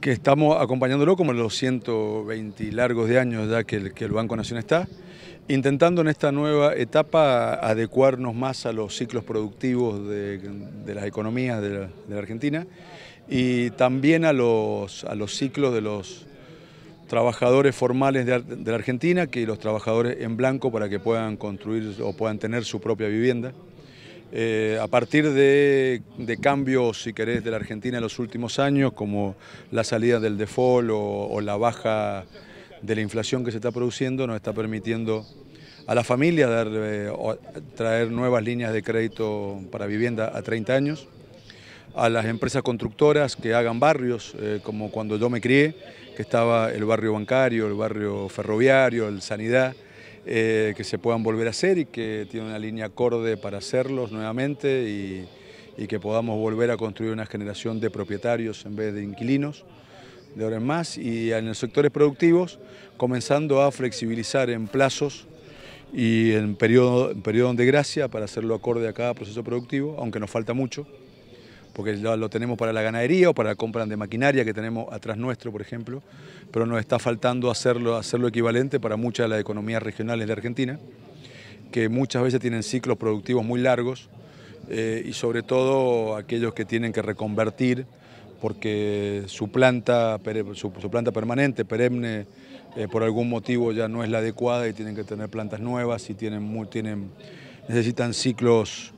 Que estamos acompañándolo como los 120 largos de años ya que el, Banco Nacional está, intentando en esta nueva etapa adecuarnos más a los ciclos productivos de, las economías de la, Argentina y también a los, a los ciclos de los trabajadores formales de la Argentina que los trabajadores en blanco para que puedan construir o puedan tener su propia vivienda. Eh, a partir de, cambios, si querés, de la Argentina en los últimos años, como la salida del default o, la baja de la inflación que se está produciendo, nos está permitiendo a la familia eh, traer nuevas líneas de crédito para vivienda a 30 años, a las empresas constructoras que hagan barrios, eh, como cuando yo me crié, que estaba el barrio bancario, el barrio ferroviario, el sanidad, eh, que se puedan volver a hacer y que tiene una línea acorde para hacerlos nuevamente y, que podamos volver a construir una generación de propietarios en vez de inquilinos de ahora en más y en los sectores productivos comenzando a flexibilizar en plazos y en periodo, en periodo de gracia para hacerlo acorde a cada proceso productivo, aunque nos falta mucho porque lo, tenemos para la ganadería o para la compra de maquinaria que tenemos atrás nuestro, por ejemplo, pero nos está faltando hacerlo, hacerlo equivalente para muchas de las economías regionales de Argentina, que muchas veces tienen ciclos productivos muy largos eh, y sobre todo aquellos que tienen que reconvertir porque su planta, su, planta permanente, perenne, eh, por algún motivo ya no es la adecuada y tienen que tener plantas nuevas y tienen, muy, tienen, necesitan ciclos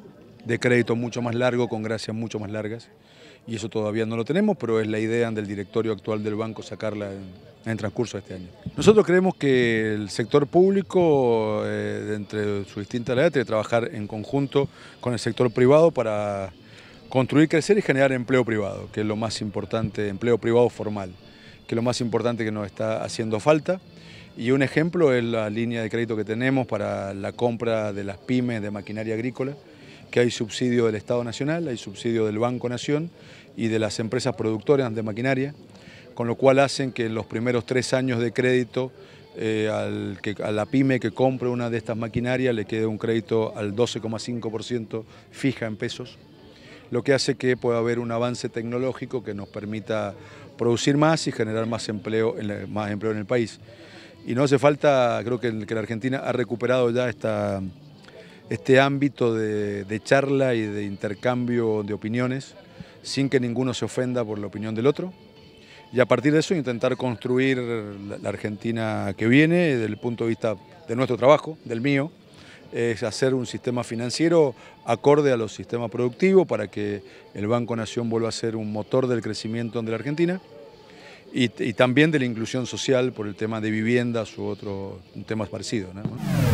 de crédito mucho más largo, con gracias mucho más largas. Y eso todavía no lo tenemos, pero es la idea del directorio actual del banco sacarla en, transcurso de este año. Nosotros creemos que el sector público, eh, entre sus distintas edades, tiene que trabajar en conjunto con el sector privado para construir, crecer y generar empleo privado, que es lo más importante, empleo privado formal, que es lo más importante que nos está haciendo falta. Y un ejemplo es la línea de crédito que tenemos para la compra de las pymes de maquinaria agrícola, que hay subsidio del Estado Nacional, hay subsidio del Banco Nación y de las empresas productoras de maquinaria, con lo cual hacen que en los primeros tres años de crédito eh, al a la pyme que compre una de estas maquinarias le quede un crédito al 12,5% fija en pesos, lo que hace que pueda haber un avance tecnológico que nos permita producir más y generar más empleo en, más empleo en el país. Y no hace falta, creo que, que la Argentina ha recuperado ya esta este ámbito de, charla y de intercambio de opiniones sin que ninguno se ofenda por la opinión del otro y a partir de eso intentar construir la Argentina que viene desde el punto de vista de nuestro trabajo, del mío, es hacer un sistema financiero acorde a los sistemas productivos para que el Banco Nación vuelva a ser un motor del crecimiento de la Argentina y, también de la inclusión social por el tema de viviendas u otros temas parecidos. ¿no?